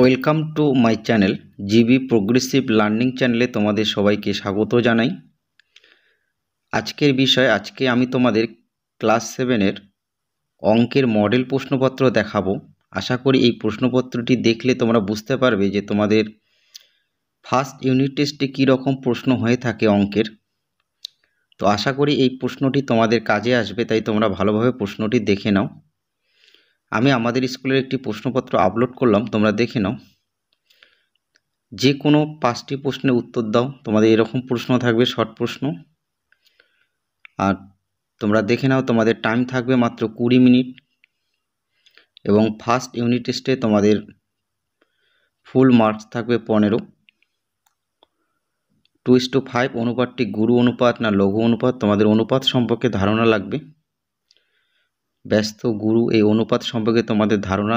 welcome to my channel GB progressive learning চ্যানেলে তোমাদের সবাইকে স্বাগত জানাই আজকের বিষয় আজকে আমি তোমাদের ক্লাস সেভেনের অঙ্কের মডেল প্রশ্নপত্র দেখাবো আশা করি এই প্রশ্নপত্রটি দেখলে তোমরা বুঝতে পারবে যে তোমাদের ফার্স্ট ইউনিট টেস্টে কী রকম প্রশ্ন হয়ে থাকে অঙ্কের তো আশা করি এই প্রশ্নটি তোমাদের কাজে আসবে তাই তোমরা ভালোভাবে প্রশ্নটি দেখে নাও আমি আমাদের স্কুলের একটি প্রশ্নপত্র আপলোড করলাম তোমরা দেখে নাও যে কোনো পাঁচটি প্রশ্নের উত্তর দাও তোমাদের এরকম প্রশ্ন থাকবে শর্ট প্রশ্ন আর তোমরা দেখে নাও তোমাদের টাইম থাকবে মাত্র কুড়ি মিনিট এবং ফার্স্ট ইউনিট টেস্টে তোমাদের ফুল মার্কস থাকবে পনেরো টু ইস টু ফাইভ অনুপাতটি গুরু অনুপাত না লঘু অনুপাত তোমাদের অনুপাত সম্পর্কে ধারণা লাগবে ব্যস্ত গুরু এই অনুপাত সম্পর্কে তোমাদের ধারণা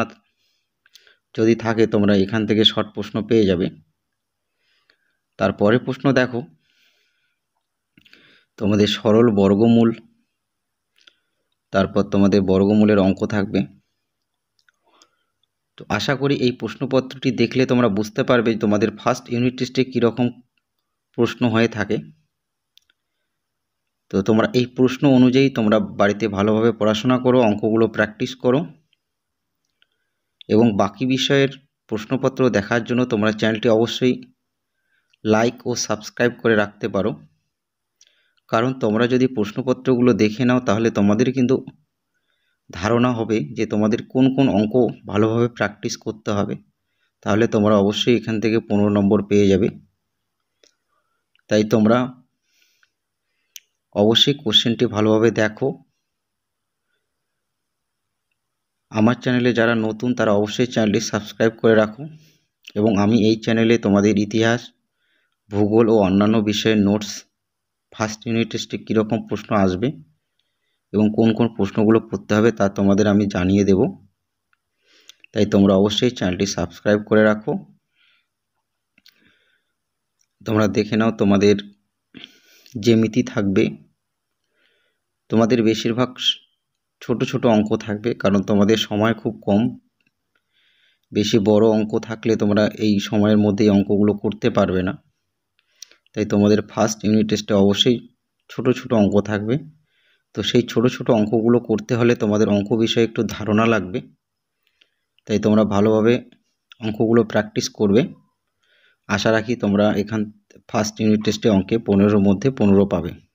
যদি থাকে তোমরা এখান থেকে শর্ট প্রশ্ন পেয়ে যাবে তারপরে প্রশ্ন দেখো তোমাদের সরল বর্গমূল তারপর তোমাদের বর্গমূলের অঙ্ক থাকবে তো আশা করি এই প্রশ্নপত্রটি দেখলে তোমরা বুঝতে পারবে তোমাদের ফার্স্ট ইউনিট টেস্টে কীরকম প্রশ্ন হয়ে থাকে তো তোমরা এই প্রশ্ন অনুযায়ী তোমরা বাড়িতে ভালোভাবে পড়াশোনা করো অঙ্কগুলো প্র্যাকটিস করো এবং বাকি বিষয়ের প্রশ্নপত্র দেখার জন্য তোমরা চ্যানেলটি অবশ্যই লাইক ও সাবস্ক্রাইব করে রাখতে পারো কারণ তোমরা যদি প্রশ্নপত্রগুলো দেখে নাও তাহলে তোমাদের কিন্তু ধারণা হবে যে তোমাদের কোন কোন অঙ্ক ভালোভাবে প্র্যাকটিস করতে হবে তাহলে তোমরা অবশ্যই এখান থেকে পনেরো নম্বর পেয়ে যাবে তাই তোমরা অবশ্যই কোশ্চেনটি ভালোভাবে দেখো আমার চ্যানেলে যারা নতুন তারা অবশ্যই চ্যানেলটি সাবস্ক্রাইব করে রাখো এবং আমি এই চ্যানেলে তোমাদের ইতিহাস ভূগোল ও অন্যান্য বিষয়ের নোটস ফার্স্ট ইউনিট টেস্টে কীরকম প্রশ্ন আসবে এবং কোন কোন প্রশ্নগুলো পড়তে হবে তা তোমাদের আমি জানিয়ে দেব তাই তোমরা অবশ্যই চ্যানেলটি সাবস্ক্রাইব করে রাখো তোমরা দেখে নাও তোমাদের যে মিতি থাকবে তোমাদের বেশিরভাগ ছোট ছোট অঙ্ক থাকবে কারণ তোমাদের সময় খুব কম বেশি বড় অঙ্ক থাকলে তোমরা এই সময়ের মধ্যে অঙ্কগুলো করতে পারবে না তাই তোমাদের ফার্স্ট ইউনিট টেস্টে অবশ্যই ছোট ছোট অঙ্ক থাকবে তো সেই ছোট ছোট অঙ্কগুলো করতে হলে তোমাদের অঙ্ক বিষয়ে একটু ধারণা লাগবে তাই তোমরা ভালোভাবে অঙ্কগুলো প্র্যাকটিস করবে আশা রাখি তোমরা এখান ফার্স্ট ইউনিট টেস্টে অঙ্কে পনেরোর মধ্যে পনেরো পাবে